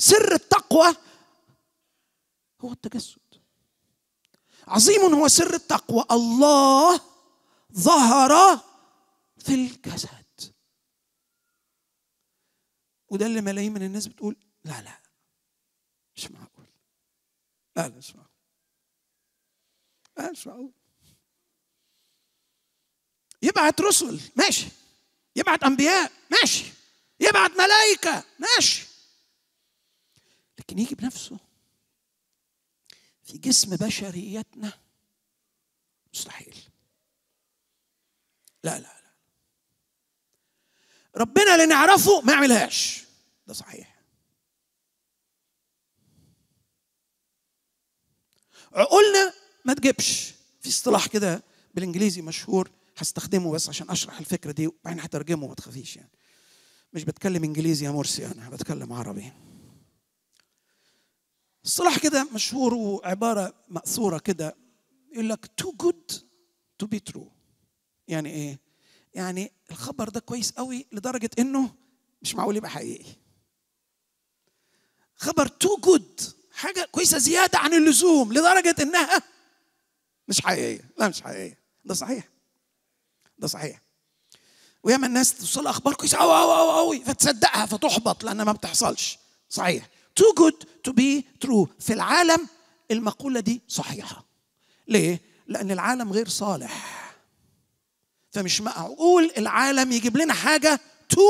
سر التقوى هو التجسد عظيم هو سر التقوى الله ظهر في الجسد وده اللي ملايين من الناس بتقول لا لا مش معقول لا لا مش معقول لا مش معقول يبعت رسل ماشي يبعت انبياء ماشي يبعت ملائكه ماشي لكن يجي بنفسه في جسم بشريتنا مستحيل لا لا لا ربنا اللي نعرفه ما يعملهاش ده صحيح عقولنا ما تجيبش في اصطلاح كده بالانجليزي مشهور هستخدمه بس عشان اشرح الفكره دي وبعدين هترجمه ما تخافيش يعني مش بتكلم انجليزي يا مرسي انا بتكلم عربي الصلاح كده مشهور وعبارة مأثورة كده يقول لك too good to be true يعني ايه؟ يعني الخبر ده كويس قوي لدرجة انه مش معقول يبقى حقيقي خبر تو جود حاجة كويسة زيادة عن اللزوم لدرجة انها مش حقيقية لا مش حقيقية ده صحيح ده صحيح وياما الناس توصل اخبار كويسه قوي قوي قوي قوي فتصدقها فتحبط لانها ما بتحصلش صحيح too good to be true في العالم المقولة دي صحيحة ليه؟ لأن العالم غير صالح فمش معقول العالم يجيب لنا حاجة تو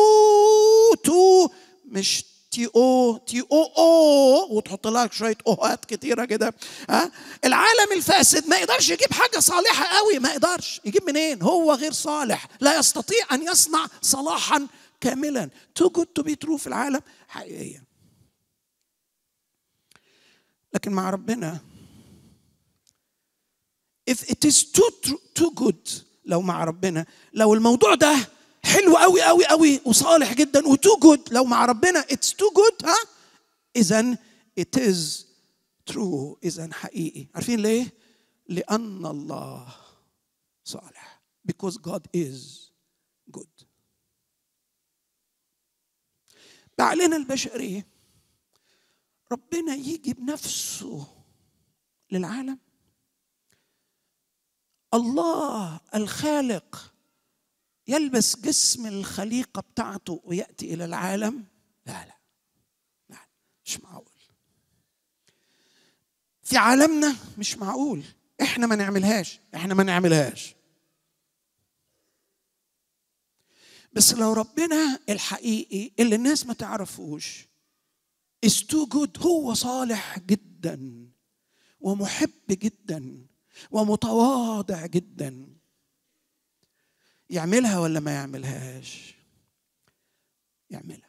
تو مش تي او تي او او وتحط لها شويه اوهات كتيره كده ها العالم الفاسد ما يقدرش يجيب حاجه صالحه قوي ما يقدرش يجيب منين هو غير صالح لا يستطيع ان يصنع صلاحا كاملا تو جود تو بي ترو في العالم حقيقيا لكن مع ربنا if it is too, too good لو مع ربنا لو الموضوع ده حلو قوي قوي قوي وصالح جدا وتو جود لو مع ربنا اتس تو جود ها اذا it is true اذا حقيقي عارفين ليه لان الله صالح because God is good بعقلنا البشريه ربنا يجي بنفسه للعالم الله الخالق يلبس جسم الخليقة بتاعته ويأتي إلى العالم لا لا لا مش معقول في عالمنا مش معقول احنا ما نعملهاش احنا ما نعملهاش بس لو ربنا الحقيقي اللي الناس ما تعرفوش is too good هو صالح جدا ومحب جدا ومتواضع جدا يعملها ولا ما يعملهاش يعملها